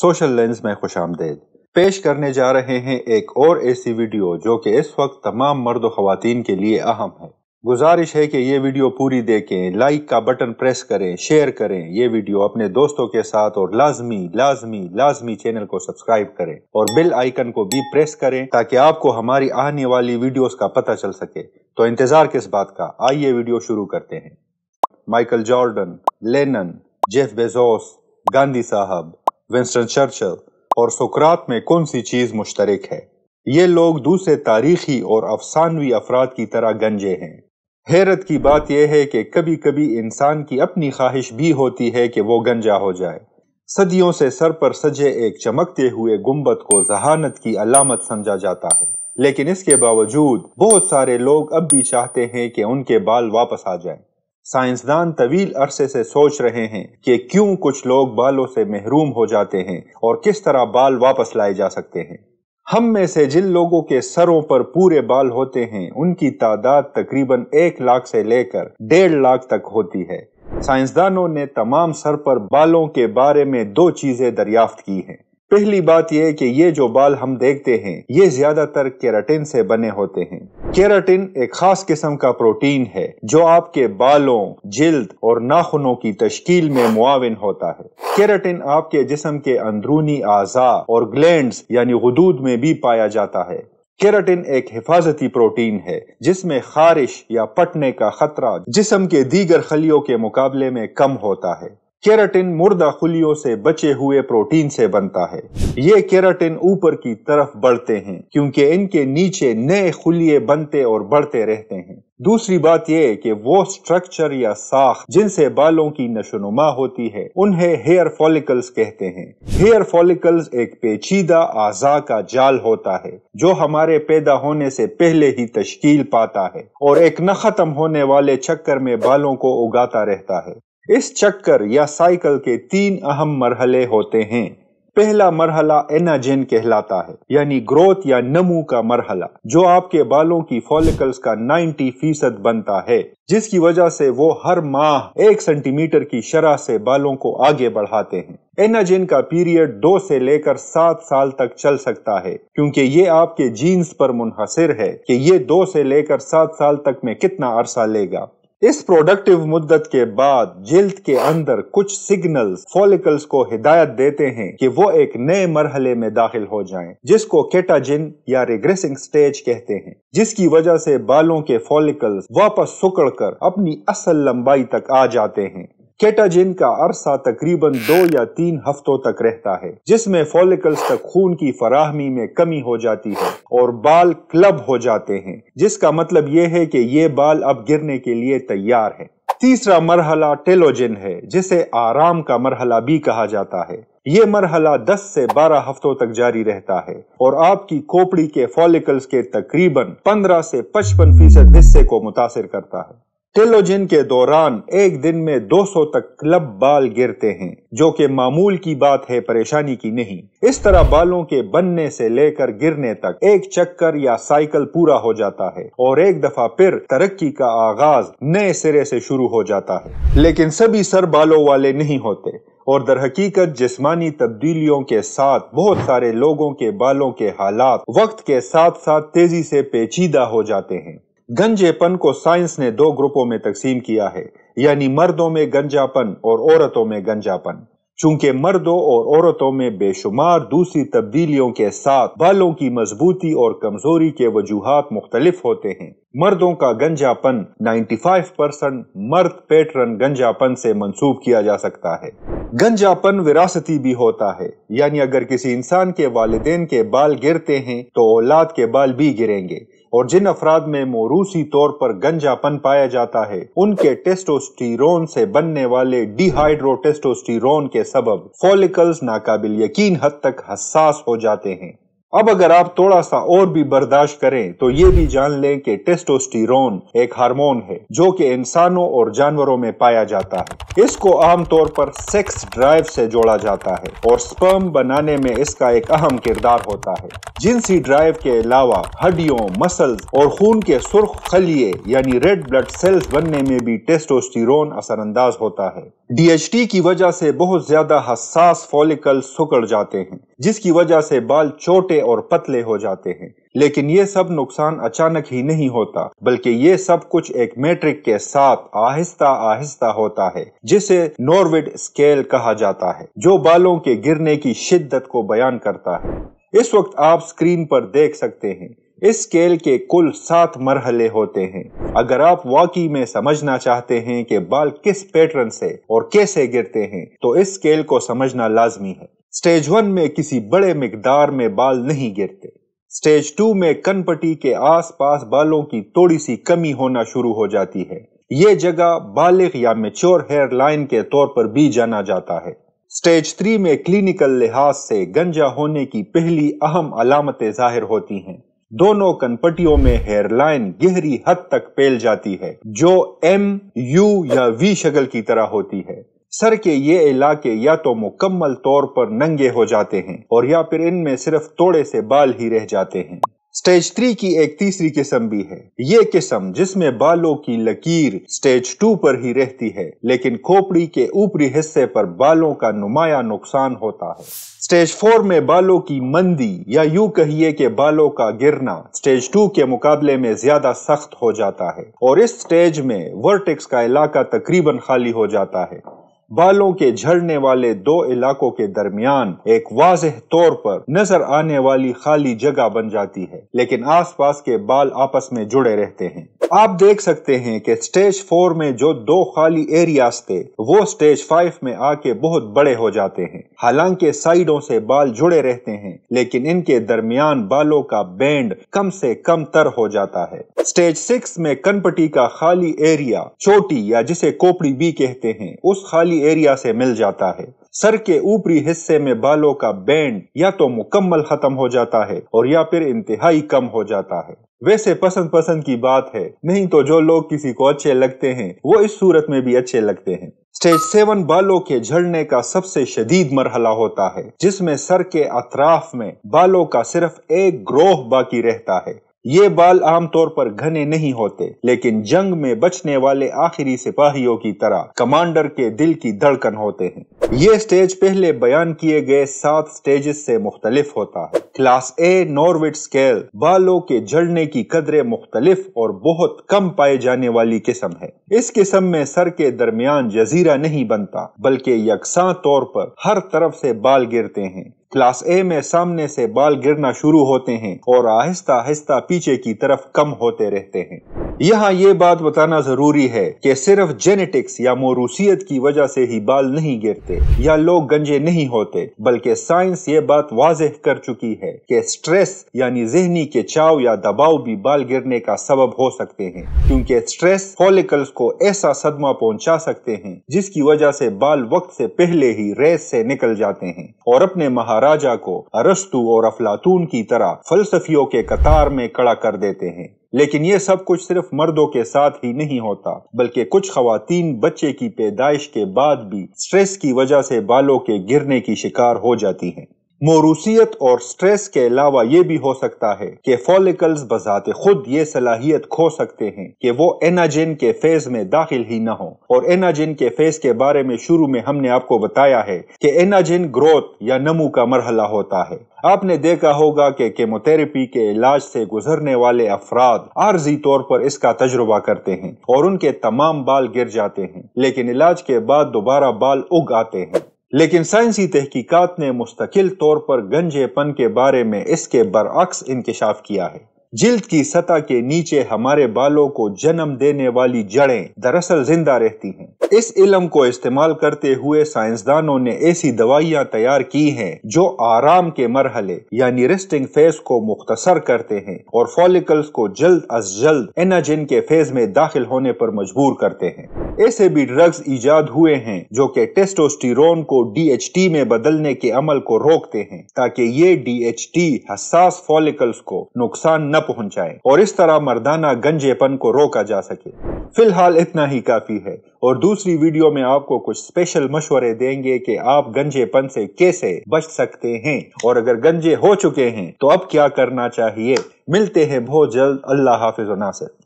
Social lens में खुश आमदेद पेश करने जा रहे हैं एक और ऐसी वीडियो जो कि इस वक्त तमाम मर्द खुतिन के लिए अहम है गुजारिश है कि ये वीडियो पूरी देखें लाइक का बटन प्रेस करें शेयर करें ये वीडियो अपने दोस्तों के साथ और लाजमी लाजमी लाजमी चैनल को सब्सक्राइब करें और बिल आइकन को भी प्रेस करें ताकि आपको हमारी आने वाली वीडियोस का पता चल सके तो इंतजार किस बात का आइए वीडियो शुरू करते हैं Michael Jordan Lennon Jeff Bezos Gandhi साहब विंस्टन चर्चिल और सुकरात में कौन सी चीज मुश्तरक है ये लोग दूसरे तारीखी और अफसानवी अफराद की तरह गंजे हैं हैरत की बात यह है कि कभी कभी इंसान की अपनी ख्वाहिश भी होती है कि वो गंजा हो जाए सदियों से सर पर सजे एक चमकते हुए गुम्बद को जहानत की अलामत समझा जाता है लेकिन इसके बावजूद बहुत सारे लोग अब भी चाहते हैं कि उनके बाल वापस आ जाएं। साइंसदान तवील अरसे से सोच रहे हैं कि क्यों कुछ लोग बालों से महरूम हो जाते हैं और किस तरह बाल वापस लाए जा सकते हैं हम में से जिन लोगों के सरों पर पूरे बाल होते हैं उनकी तादाद तकरीबन एक लाख से लेकर डेढ़ लाख तक होती है साइंसदानों ने तमाम सर पर बालों के बारे में दो चीजें दरियाफ्त की हैं पहली बात यह कि ये जो बाल हम देखते हैं ये ज्यादातर केराटिन से बने होते हैं केराटिन एक खास किस्म का प्रोटीन है जो आपके बालों जिल्द और नाखूनों की तश्कील में मुआवन होता है केराटिन आपके जिसम के अंदरूनी आजा और ग्लैंड्स यानी हदूद में भी पाया जाता है केराटिन एक हिफाजती प्रोटीन है जिसमें खारिश या पटने का खतरा जिसम के दीगर खलियों के मुकाबले में कम होता है केराटिन मुर्दा खुलियों से बचे हुए प्रोटीन से बनता है ये केराटिन ऊपर की तरफ बढ़ते हैं क्योंकि इनके नीचे नए खुलिये बनते और बढ़ते रहते हैं दूसरी बात यह कि वो स्ट्रक्चर या साख जिनसे बालों की नशोनुमा होती है उन्हें हेयर फॉलिकल्स कहते हैं हेयर फॉलिकल्स एक पेचीदा आजा का जाल होता है जो हमारे पैदा होने से पहले ही तश्कील पाता है और एक न खत्म होने वाले चक्कर में बालों को उगाता रहता है इस चक्कर या साइकिल के तीन अहम मरहले होते हैं पहला मरहला एनाजेन कहलाता है यानी ग्रोथ या नमू का मरहला जो आपके बालों की फॉलिकल्स का 90 फीसद बनता है जिसकी वजह से वो हर माह एक सेंटीमीटर की शरह से बालों को आगे बढ़ाते हैं एनाजेन का पीरियड दो से लेकर सात साल तक चल सकता है क्योंकि ये आपके जीन्स पर मुनहसर है कि ये दो से लेकर सात साल तक में कितना अरसा लेगा इस प्रोडक्टिव मुद्दत के बाद जिल्द के अंदर कुछ सिग्नल्स फॉलिकल्स को हिदायत देते हैं कि वो एक नए मरहले में दाखिल हो जाएं, जिसको केटाजिन या रिग्रेसिंग स्टेज कहते हैं जिसकी वजह से बालों के फॉलिकल्स वापस सुकड़ कर अपनी असल लंबाई तक आ जाते हैं केटाजिन का अरसा तकरीबन दो या तीन हफ्तों तक रहता है जिसमें फॉलिकल्स तक खून की फराहमी में कमी हो जाती है और बाल क्लब हो जाते हैं जिसका मतलब ये है कि ये बाल अब गिरने के लिए तैयार है तीसरा मरहला टेलोजिन है जिसे आराम का मरहला भी कहा जाता है ये मरहला 10 से 12 हफ्तों तक जारी रहता है और आपकी खोपड़ी के फॉलिकल्स के तकरीबन 15 से 55 फीसद हिस्से को मुतासर करता है टेलोजिन के दौरान एक दिन में 200 तक क्लब बाल गिरते हैं जो कि मामूल की बात है परेशानी की नहीं इस तरह बालों के बनने से लेकर गिरने तक एक चक्कर या साइकिल पूरा हो जाता है और एक दफा फिर तरक्की का आगाज नए सिरे से शुरू हो जाता है लेकिन सभी सर बालों वाले नहीं होते और दर हकीकत जिस्मानी तब्दीलियों के साथ बहुत सारे लोगों के बालों के हालात वक्त के साथ साथ तेजी से पेचीदा हो जाते हैं गंजेपन को साइंस ने दो ग्रुपों में तकसीम किया है यानी मर्दों में गंजापन और औरतों में गंजापन चूंकि मर्दों और औरतों में बेशुमार दूसरी तब्दीलियों के साथ बालों की मजबूती और कमजोरी के वजूहत मुख्तलिफ होते हैं मर्दों का गंजापन 95 परसेंट मर्द पैटर्न गंजापन से मंसूब किया जा सकता है गंजापन विरासती भी होता है यानी अगर किसी इंसान के वालदेन के बाल गिरते हैं तो औलाद के बाल भी गिरेंगे और जिन अफराद में मोरूसी तौर पर गंजापन पाया जाता है उनके टेस्टोस्टीरोन से बनने वाले डिहाइड्रोटेस्टोस्टिरोन के सबब फॉलिकल्स नाकाबिल यकीन हद तक हसास हो जाते हैं अब अगर आप थोड़ा सा और भी बर्दाश्त करें तो ये भी जान लें कि टेस्टोस्टेरोन एक हार्मोन है जो कि इंसानों और जानवरों में पाया जाता है इसको आमतौर पर सेक्स ड्राइव से जोड़ा जाता है और स्पर्म बनाने में इसका एक अहम किरदार होता है जिनसी ड्राइव के अलावा हड्डियों मसल्स और खून के सुर्ख खलिए यानी रेड ब्लड सेल्स बनने में भी टेस्टोस्टिरोन असरअंदाज होता है डी की वजह से बहुत ज्यादा हसास फॉलिकल सुकड़ जाते हैं जिसकी वजह से बाल चोटे मोटे और पतले हो जाते हैं लेकिन ये सब नुकसान अचानक ही नहीं होता बल्कि ये सब कुछ एक मैट्रिक के साथ आहिस्ता आहिस्ता होता है जिसे नॉर्विड स्केल कहा जाता है जो बालों के गिरने की शिद्दत को बयान करता है इस वक्त आप स्क्रीन पर देख सकते हैं इस स्केल के कुल सात मरहले होते हैं अगर आप वाकई में समझना चाहते हैं कि बाल किस पैटर्न से और कैसे गिरते हैं तो इस स्केल को समझना लाजमी है स्टेज वन में किसी बड़े मकदार में बाल नहीं गिरते स्टेज टू में कनपट्टी के आसपास बालों की थोड़ी सी कमी होना शुरू हो जाती है ये जगह बालिक या मेच्योर हेयर लाइन के तौर पर भी जाना जाता है स्टेज थ्री में क्लिनिकल लिहाज से गंजा होने की पहली अहम अलामतें जाहिर होती हैं दोनों कनपटियों में हेयर लाइन गहरी हद तक फैल जाती है जो एम यू या वी शक्ल की तरह होती है सर के ये इलाके या तो मुकम्मल तौर पर नंगे हो जाते हैं और या फिर इनमें सिर्फ थोड़े से बाल ही रह जाते हैं स्टेज थ्री की एक तीसरी किस्म भी है ये किस्म जिसमें बालों की लकीर स्टेज टू पर ही रहती है लेकिन खोपड़ी के ऊपरी हिस्से पर बालों का नुमाया नुकसान होता है स्टेज फोर में बालों की मंदी या यू कहिए कि बालों का गिरना स्टेज टू के मुकाबले में ज्यादा सख्त हो जाता है और इस स्टेज में वर्टेक्स का इलाका तकरीबन खाली हो जाता है बालों के झड़ने वाले दो इलाकों के दरमियान एक वाजह तौर पर नजर आने वाली खाली जगह बन जाती है लेकिन आसपास के बाल आपस में जुड़े रहते हैं आप देख सकते हैं कि स्टेज फोर में जो दो खाली एरियाज थे वो स्टेज फाइव में आके बहुत बड़े हो जाते हैं हालांकि साइडों से बाल जुड़े रहते हैं लेकिन इनके दरमियान बालों का बैंड कम से कम तर हो जाता है स्टेज सिक्स में कनपटी का खाली एरिया चोटी या जिसे कोपड़ी भी कहते हैं उस खाली बाहरी एरिया से मिल जाता है सर के ऊपरी हिस्से में बालों का बैंड या तो मुकम्मल खत्म हो जाता है और या फिर इंतहाई कम हो जाता है वैसे पसंद पसंद की बात है नहीं तो जो लोग किसी को अच्छे लगते हैं वो इस सूरत में भी अच्छे लगते हैं स्टेज सेवन बालों के झड़ने का सबसे शदीद मरहला होता है जिसमें सर के अतराफ में बालों का सिर्फ एक ग्रोह बाकी रहता है ये बाल आमतौर पर घने नहीं होते लेकिन जंग में बचने वाले आखिरी सिपाहियों की तरह कमांडर के दिल की धड़कन होते हैं ये स्टेज पहले बयान किए गए सात स्टेजेस से मुख्तलिफ होता है क्लास ए नॉर्विट स्केल बालों के जड़ने की कदरे मुख्तलिफ और बहुत कम पाए जाने वाली किस्म है इस किस्म में सर के दरमियान जजीरा नहीं बनता बल्कि यकसा तौर पर हर तरफ से बाल गिरते हैं क्लास ए में सामने से बाल गिरना शुरू होते हैं और आहिस्ता आहिस्ता पीछे की तरफ कम होते रहते हैं यहाँ ये बात बताना जरूरी है कि सिर्फ जेनेटिक्स या मोरूसियत की वजह से ही बाल नहीं गिरते या लोग गंजे नहीं होते बल्कि साइंस ये बात वाजह कर चुकी है कि स्ट्रेस यानी जहनी के चाव या दबाव भी बाल गिरने का सबब हो सकते हैं क्योंकि स्ट्रेस फॉलिकल्स को ऐसा सदमा पहुंचा सकते हैं जिसकी वजह से बाल वक्त से पहले ही रेस से निकल जाते हैं और अपने महा महाराजा को अरस्तु और अफलातून की तरह फलसफियों के कतार में कड़ा कर देते हैं लेकिन ये सब कुछ सिर्फ मर्दों के साथ ही नहीं होता बल्कि कुछ खातन बच्चे की पैदाइश के बाद भी स्ट्रेस की वजह से बालों के गिरने की शिकार हो जाती हैं मोरूसीत और स्ट्रेस के अलावा ये भी हो सकता है कि फॉलिकल्स बजाते खुद ये सलाहियत खो सकते हैं कि वो एनाजिन के फेज में दाखिल ही न हो और एनाजिन के फेज के बारे में शुरू में हमने आपको बताया है कि एनाजिन ग्रोथ या नमू का मरहला होता है आपने देखा होगा कि केमोथेरेपी के इलाज से गुजरने वाले अफराद आर्जी तौर पर इसका तजुर्बा करते हैं और उनके तमाम बाल गिर जाते हैं लेकिन इलाज के बाद दोबारा बाल उग आते हैं लेकिन साइंसी तहकीकात ने मुस्तकिल तौर पर गंजेपन के बारे में इसके बरअक्स इंकशाफ किया है जिल्द की सतह के नीचे हमारे बालों को जन्म देने वाली जड़ें दरअसल जिंदा रहती हैं। इस इलम को इस्तेमाल करते हुए साइंसदानों ने ऐसी दवाइयां तैयार की हैं जो आराम के मरहले यानी रेस्टिंग फेज को मुख्तसर करते हैं और फॉलिकल्स को जल्द अज जल्द एनाजिन के फेज में दाखिल होने पर मजबूर करते हैं ऐसे भी ड्रग्स ईजाद हुए हैं जो कि टेस्टोस्टिरोन को डी में बदलने के अमल को रोकते हैं ताकि ये टी हसास फॉलिकल्स को नुकसान न पहुंचाए और इस तरह मर्दाना गंजेपन को रोका जा सके फिलहाल इतना ही काफी है और दूसरी वीडियो में आपको कुछ स्पेशल मशवरे देंगे कि आप गंजेपन से कैसे बच सकते हैं और अगर गंजे हो चुके हैं तो अब क्या करना चाहिए मिलते हैं बहुत जल्द अल्लाह हाफिज नासिर